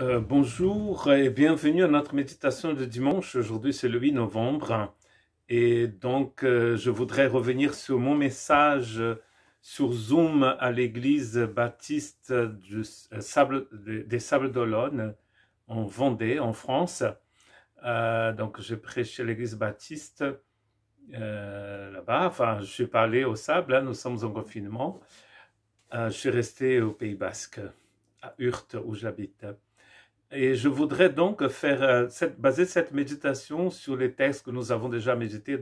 Euh, bonjour et bienvenue à notre méditation de dimanche. Aujourd'hui, c'est le 8 novembre. Et donc, euh, je voudrais revenir sur mon message sur Zoom à l'église baptiste euh, Sable, des Sables d'Olonne en Vendée, en France. donc, j'ai prêché l'église baptiste là-bas. Enfin, je suis pas allé au Sable, hein, nous sommes en confinement. je suis resté au Pays Basque, à Urte, où j'habite. Et je voudrais donc faire euh, baser cette méditation sur les textes que nous avons déjà médités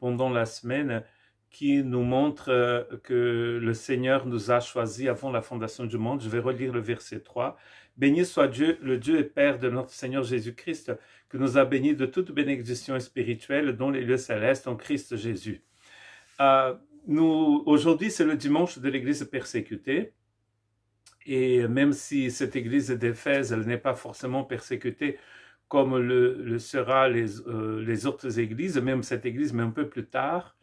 pendant la semaine, qui nous montrent euh, que le Seigneur nous a choisis avant la fondation du monde. Je vais relire le verset 3. Béni soit Dieu, le Dieu et Père de notre Seigneur Jésus-Christ, qui nous a bénis de toute bénédiction spirituelle dans les lieux célestes en Christ Jésus. Euh, aujourd'hui, c'est le dimanche de l'Église persécutée. Et même si cette église d'Éphèse, elle n'est pas forcément persécutée comme le, sera euh, les, autres églises, même cette église, mais un peu plus tard,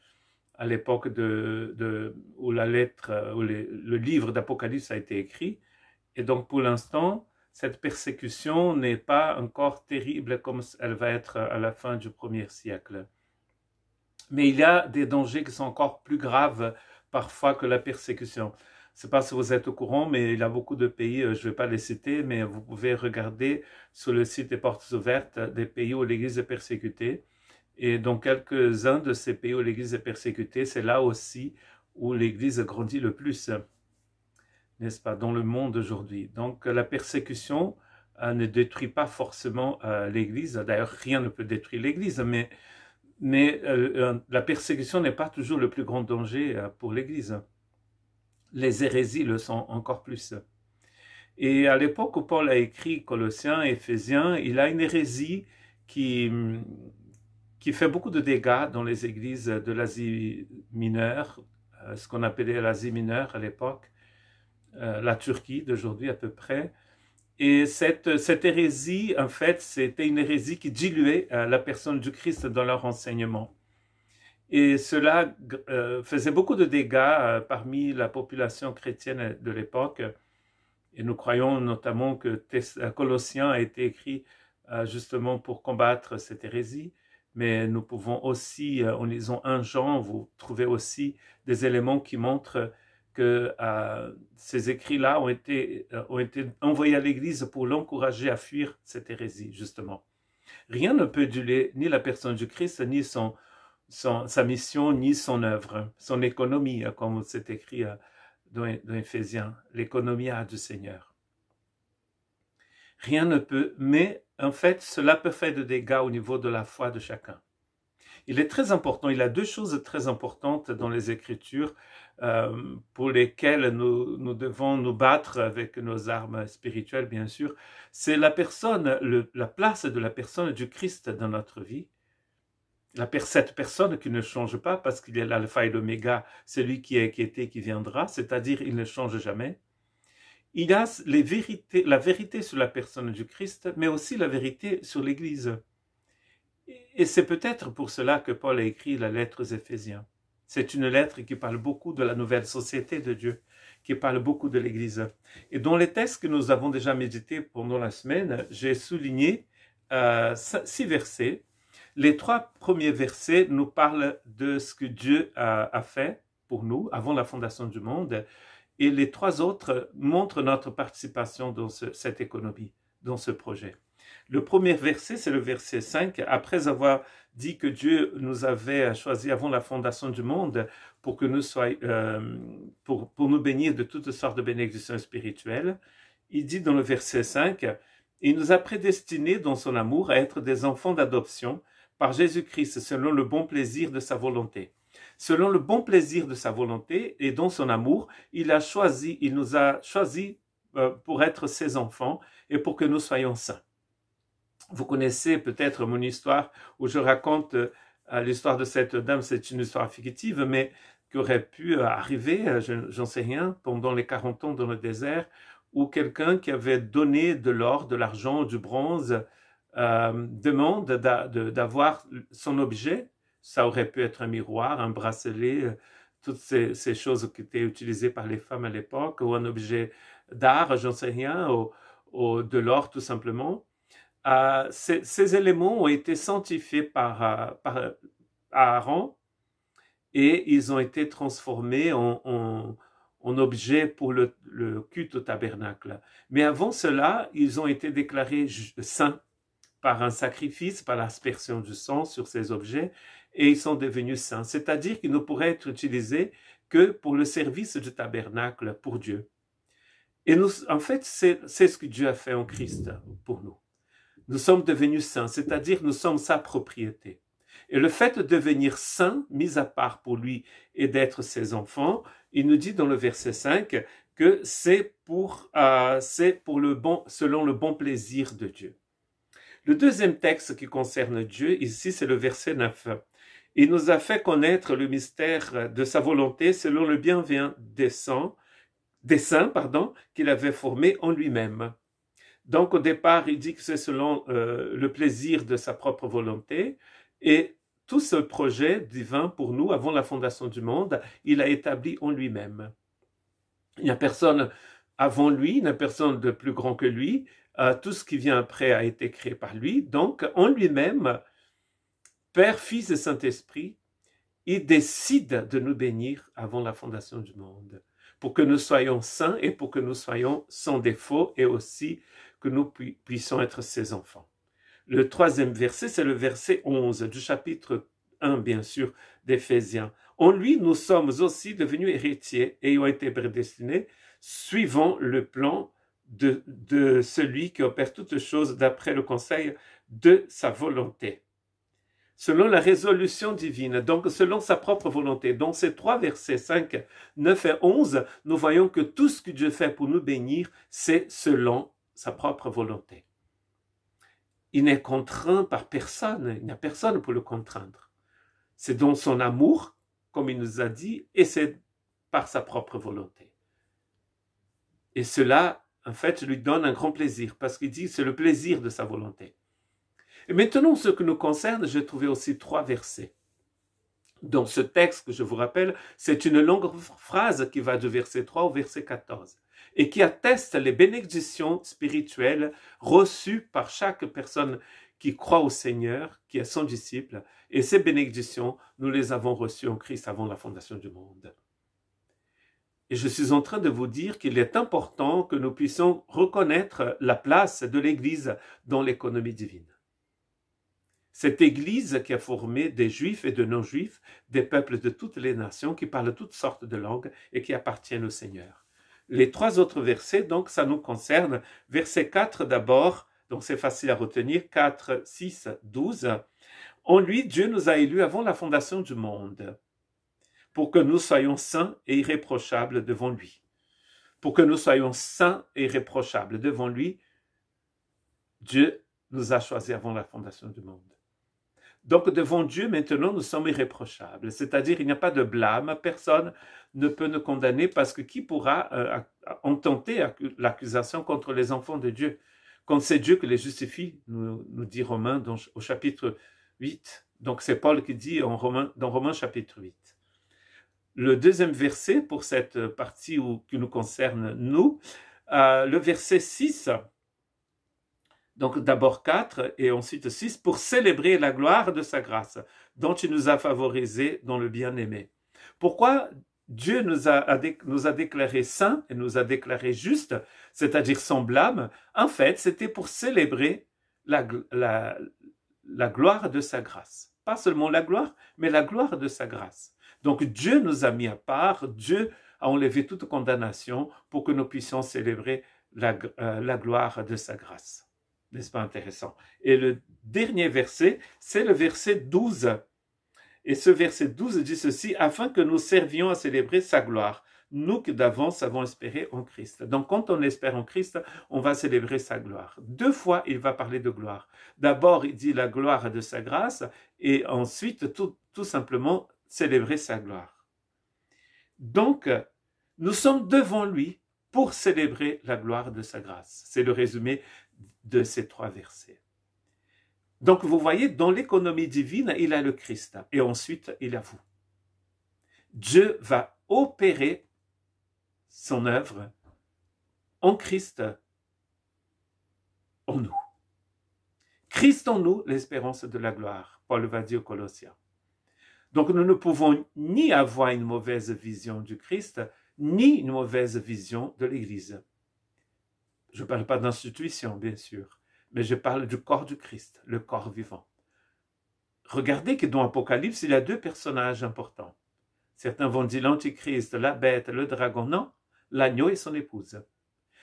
à l'époque de, où la lettre, où le livre d'Apocalypse a été écrit. Et donc, pour l'instant, cette persécution n'est pas encore terrible comme elle va être à la fin du premier siècle. Mais il y a des dangers qui sont encore plus graves parfois que la persécution. Je ne sais pas si vous êtes au courant, mais il y a beaucoup de pays, euh, je ne vais pas les citer, mais vous pouvez regarder sur le site des portes ouvertes euh, des pays où l'Église est persécutée. Et dans quelques-uns de ces pays où l'Église est persécutée, c'est là aussi où l'Église grandit le plus, n'est-ce pas, dans le monde aujourd'hui. Donc la persécution euh, ne détruit pas forcément l'Église. D'ailleurs, rien ne peut détruire l'Église, mais, mais la persécution n'est pas toujours le plus grand danger pour l'Église les hérésies le sont encore plus. Et à l'époque où Paul a écrit Colossiens, Éphésiens, il a une hérésie qui, qui fait beaucoup de dégâts dans les églises de l'Asie mineure, euh, ce qu'on appelait l'Asie mineure à l'époque, euh, la Turquie d'aujourd'hui à peu près. Et cette, cette hérésie, en fait, c'était une hérésie qui diluait euh, la personne du Christ dans leur enseignement. Et cela euh, faisait beaucoup de dégâts euh, parmi la population chrétienne de l'époque. Et nous croyons notamment que Colossiens a été écrit euh, justement pour combattre cette hérésie. Mais nous pouvons aussi, en lisant un Jean, vous trouvez aussi des éléments qui montrent que ces écrits-là ont été, ont été envoyés à l'Église pour l'encourager à fuir cette hérésie, justement. Rien ne peut duler ni la personne du Christ, ni son sa mission ni son œuvre, son économie, hein, comme c'est écrit euh, dans, Ephésiens, l'économie du Seigneur. Rien ne peut, mais en fait, cela peut faire des dégâts au niveau de la foi de chacun. Il est très important, il y a deux choses très importantes dans les Écritures euh, pour lesquelles nous, devons nous battre avec nos armes spirituelles, bien sûr. C'est la personne, la place de la personne du Christ dans notre vie la, cette personne qui ne change pas parce qu'il est l'alpha et l'oméga, celui qui est, inquiété, qui viendra, c'est-à-dire il ne change jamais. Il a la vérité sur la personne du Christ, mais aussi la vérité sur l'Église. Et c'est peut-être pour cela que Paul a écrit la lettre aux Éphésiens. C'est une lettre qui parle beaucoup de la nouvelle société de Dieu, qui parle beaucoup de l'Église, et dans les textes que nous avons déjà médités pendant la semaine, j'ai souligné euh, six versets les trois premiers versets nous parlent de ce que Dieu a, fait pour nous avant la fondation du monde et les trois autres montrent notre participation dans cette économie, dans ce projet. Le premier verset, c'est le verset 5. Après avoir dit que Dieu nous avait choisis avant la fondation du monde pour, que nous soyons, euh, pour, pour nous bénir de toutes sortes de bénédictions spirituelles, il dit dans le verset 5, Il nous a prédestinés dans son amour à être des enfants d'adoption par Jésus-Christ selon le bon plaisir de sa volonté. Selon le bon plaisir de sa volonté et dans son amour, il a choisi, il nous a choisi euh, pour être ses enfants et pour que nous soyons saints. Vous connaissez peut-être mon histoire où je raconte euh, l'histoire de cette dame, c'est une histoire fictive, mais qui aurait pu euh, arriver, j'en sais rien, pendant les 40 ans dans le désert, où quelqu'un qui avait donné de l'or, de l'argent, du bronze, euh, demande d'avoir son objet. Ça aurait pu être un miroir, un bracelet, euh, toutes ces, choses qui étaient utilisées par les femmes à l'époque, ou un objet d'art, j'en sais rien, ou, de l'or tout simplement. Euh, ces, éléments ont été sanctifiés par, Aaron et ils ont été transformés en, objets objet pour le, culte au tabernacle. Mais avant cela, ils ont été déclarés saints par un sacrifice, par l'aspersion du sang sur ces objets, et ils sont devenus saints, c'est-à-dire qu'ils ne pourraient être utilisés que pour le service du tabernacle pour Dieu. Et nous, en fait, c'est ce que Dieu a fait en Christ pour nous. Nous sommes devenus saints, c'est-à-dire nous sommes sa propriété. Et le fait de devenir saint, mis à part pour lui et d'être ses enfants, il nous dit dans le verset 5 que c'est pour, euh, c'est pour le bon, selon le bon plaisir de Dieu. Le deuxième texte qui concerne Dieu, ici, c'est le verset 9. Il nous a fait connaître le mystère de sa volonté selon le bien dessein, des pardon, qu'il avait formé en lui-même. Donc au départ, il dit que c'est selon euh, le plaisir de sa propre volonté. Et tout ce projet divin pour nous, avant la fondation du monde, il a établi en lui-même. Il n'y a personne avant lui, il n'y a personne de plus grand que lui. Euh, tout ce qui vient après a été créé par lui. Donc, en lui-même, Père, Fils et Saint-Esprit, il décide de nous bénir avant la fondation du monde, pour que nous soyons saints et pour que nous soyons sans défaut et aussi que nous puissions être ses enfants. Le troisième verset, c'est le verset 11 du chapitre 1, bien sûr, d'Éphésiens. En lui, nous sommes aussi devenus héritiers, ayant été prédestinés, suivant le plan de, celui qui opère toutes choses d'après le conseil de sa volonté. Selon la résolution divine, donc selon sa propre volonté. Dans ces trois versets 5, 9 et 11, nous voyons que tout ce que Dieu fait pour nous bénir, c'est selon sa propre volonté. Il n'est contraint par personne, il n'y a personne pour le contraindre. C'est dans son amour, comme il nous a dit, et c'est par sa propre volonté. Et cela en fait, lui donne un grand plaisir, parce qu'il dit c'est le plaisir de sa volonté. Et maintenant, ce qui nous concerne, j'ai trouvé aussi trois versets. Dans ce texte que je vous rappelle, c'est une longue phrase qui va du verset 3 au verset 14 et qui atteste les bénédictions spirituelles reçues par chaque personne qui croit au Seigneur, qui est son disciple. Et ces bénédictions, nous les avons reçues en Christ avant la fondation du monde. Et je suis en train de vous dire qu'il est important que nous puissions reconnaître la place de l'Église dans l'économie divine. Cette Église qui a formé des juifs et de non-juifs, des peuples de toutes les nations, qui parlent toutes sortes de langues et qui appartiennent au Seigneur. Les trois autres versets, donc, ça nous concerne. Verset 4 d'abord, donc c'est facile à retenir, 4, 6, 12. En lui, Dieu nous a élus avant la fondation du monde pour que nous soyons saints et irréprochables devant lui. Pour que nous soyons saints et irréprochables devant lui, Dieu nous a choisis avant la fondation du monde. Donc devant Dieu, maintenant, nous sommes irréprochables, c'est-à-dire il n'y a pas de blâme, personne ne peut nous condamner parce que qui pourra euh, en l'accusation contre les enfants de Dieu Quand c'est Dieu qui les justifie, nous, dit Romain dans, au chapitre 8. Donc c'est Paul qui dit en dans Romain chapitre 8 le deuxième verset pour cette partie qui nous concerne, nous, euh, le verset 6, donc d'abord 4 et ensuite 6, pour célébrer la gloire de sa grâce dont il nous a favorisés dans le bien-aimé. Pourquoi Dieu nous a, nous déclarés saints et nous a déclarés justes, c'est-à-dire sans blâme En fait, c'était pour célébrer la gloire de sa grâce. Pas seulement la gloire, mais la gloire de sa grâce. Donc Dieu nous a mis à part, Dieu a enlevé toute condamnation pour que nous puissions célébrer la, euh, gloire de sa grâce. N'est-ce pas intéressant Et le dernier verset, c'est le verset 12. Et ce verset 12 dit ceci, afin que nous servions à célébrer sa gloire, nous qui d'avance avons espéré en Christ. Donc quand on espère en Christ, on va célébrer sa gloire. Deux fois, il va parler de gloire. D'abord, il dit la gloire de sa grâce, et ensuite, tout, tout simplement, célébrer sa gloire. Donc, nous sommes devant lui pour célébrer la gloire de sa grâce. C'est le résumé de ces trois versets. Donc vous voyez, dans l'économie divine, il a le Christ hein, et ensuite il a vous. Dieu va opérer son œuvre en Christ, en nous. Christ en nous, l'espérance de la gloire, Paul va dire aux Colossiens. Donc nous ne pouvons ni avoir une mauvaise vision du Christ, ni une mauvaise vision de l'Église. Je ne parle pas d'institution, bien sûr, mais je parle du corps du Christ, le corps vivant. Regardez que dans Apocalypse, il y a deux personnages importants. Certains vont dire l'Antichrist, la bête, le dragon. Non, l'agneau et son épouse.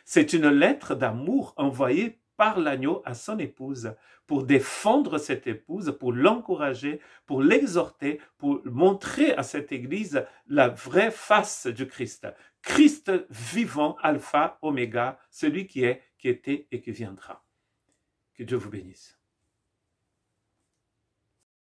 C'est une lettre d'amour envoyée par l'agneau à son épouse, pour défendre cette épouse, pour l'encourager, pour l'exhorter, pour montrer à cette Église la vraie face du Christ. Christ vivant, alpha, oméga, celui qui est, qui était et qui viendra. Que Dieu vous bénisse.